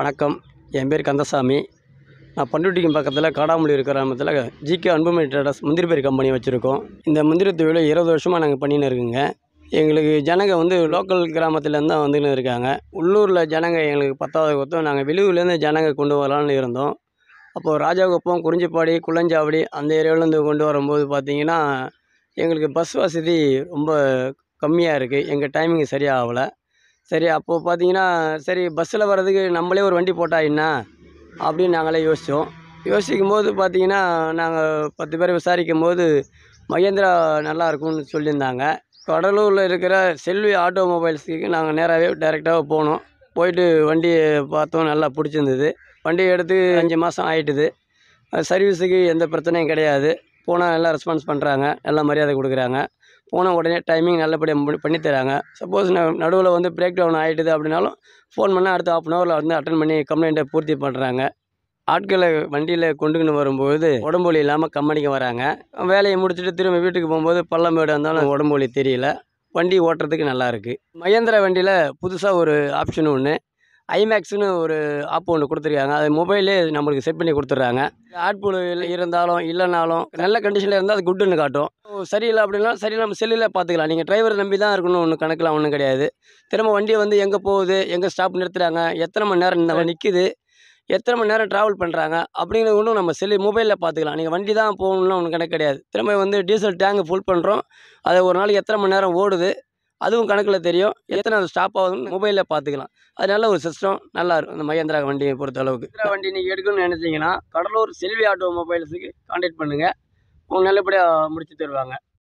வணக்கம் என் பேர் கந்தசாமி நான் பண்டுட்டிக்கு பக்கத்தில் காடாமலூர் கிராமத்தில் ஜிகே அன்புமணி ட்ரேடர்ஸ் முந்திரி பேர் கம்பெனி வச்சுருக்கோம் இந்த முந்திரி தொழிலை இருபது வருஷமாக நாங்கள் பண்ணின்னு இருக்குங்க எங்களுக்கு ஜனங்க வந்து லோக்கல் கிராமத்துலேருந்து தான் வந்துன்னு இருக்காங்க உள்ளூரில் ஜனங்க எங்களுக்கு பத்தாவது கொத்தம் நாங்கள் வெளியூர்லேருந்து ஜனங்க கொண்டு வரலான்னு இருந்தோம் அப்போது ராஜாகுப்பம் குறிஞ்சிப்பாடி குளஞ்சாவடி அந்த ஏரியாவிலேருந்து கொண்டு வரும்போது பார்த்திங்கன்னா எங்களுக்கு பஸ் வசதி ரொம்ப கம்மியாக இருக்குது எங்கள் டைமிங் சரியாகலை சரி அப்போது பார்த்தீங்கன்னா சரி பஸ்ஸில் வர்றதுக்கு நம்மளே ஒரு வண்டி போட்டா என்ன அப்படின்னு நாங்களே யோசித்தோம் யோசிக்கும் போது பார்த்தீங்கன்னா நாங்கள் பத்து பேர் விசாரிக்கும் போது மகேந்திரா நல்லா இருக்கும்னு சொல்லியிருந்தாங்க கடலூரில் இருக்கிற செல்வி ஆட்டோமொபைல்ஸுக்கு நாங்கள் நேராகவே டைரெக்டாக போனோம் போயிட்டு வண்டியை பார்த்தோம் நல்லா பிடிச்சிருந்தது வண்டியை எடுத்து அஞ்சு மாதம் ஆகிட்டுது சர்வீஸுக்கு எந்த பிரச்சனையும் கிடையாது போனால் நல்லா ரெஸ்பான்ஸ் பண்ணுறாங்க நல்லா மரியாதை கொடுக்குறாங்க போன உடனே டைமிங் நல்லபடியாக பண்ணி பண்ணித்தராங்க சப்போஸ் நடுவில் வந்து பிரேக் டவுன் ஆகிடுது அப்படின்னாலும் ஃபோன் பண்ணால் அடுத்த ஆஃப் அன் ஹவரில் வந்து அட்டன் பண்ணி கம்ப்ளைண்ட்டை பூர்த்தி பண்ணுறாங்க ஆட்களை வண்டியில் கொண்டுக்கின்னு வரும்போது உடம்பு இல்லாமல் கம்பெனிக்கு வராங்க வேலையை முடிச்சுட்டு திரும்ப வீட்டுக்கு போகும்போது பள்ளம் வீடு இருந்தாலும் உடம்பு தெரியல வண்டி ஓட்டுறதுக்கு நல்லாயிருக்கு மகேந்திரா வண்டியில் புதுசாக ஒரு ஆப்ஷன் ஒன்று ஐமேக்ஸ்னு ஒரு ஆப் ஒன்று கொடுத்துருக்காங்க அது மொபைலே நம்மளுக்கு செட் பண்ணி கொடுத்துட்றாங்க ஆட்புழு இருந்தாலும் இல்லைனாலும் நல்ல கண்டிஷனில் இருந்தால் அது குட்டுன்னு காட்டும் சரியில்லை அப்படின்னா சரி நம்ம செல்லில் பார்த்துக்கலாம் நீங்கள் டிரைவர் நம்பி தான் இருக்கணும் ஒன்றும் கணக்கெலாம் ஒன்றும் கிடையாது திரும்ப வண்டியை வந்து எங்கே போகுது எங்கே ஸ்டாப் நிறுத்துகிறாங்க எத்தனை மணி நேரம் இந்த நிற்குது எத்தனை மணி நேரம் ட்ராவல் பண்ணுறாங்க அப்படிங்கிறது ஒன்றும் நம்ம செல்லு மொபைலில் பார்த்துக்கலாம் நீங்கள் வண்டி தான் போகணும்னா ஒன்றும் கணக்கு கிடையாது திரும்ப வந்து டீசல் டேங்கு ஃபுல் பண்ணுறோம் அதை ஒரு நாளைக்கு எத்தனை மணி நேரம் ஓடுது அதுவும் கணக்கில் தெரியும் எத்தனை ஸ்டாப் ஆகுதுன்னு மொபைலில் பார்த்துக்கலாம் நல்ல ஒரு சிஸ்டம் நல்லா இருக்கும் இந்த மகேந்திரா வண்டியை பொறுத்த அளவுக்கு வண்டி நீங்கள் எடுக்கணும்னு நினச்சிங்கன்னா கடலூர் செல்வி ஆட்டோ மொபைல்ஸுக்கு கான்டாக்ட் பண்ணுங்கள் உங்களுக்கு நல்லபடியாக முடிச்சு தருவாங்க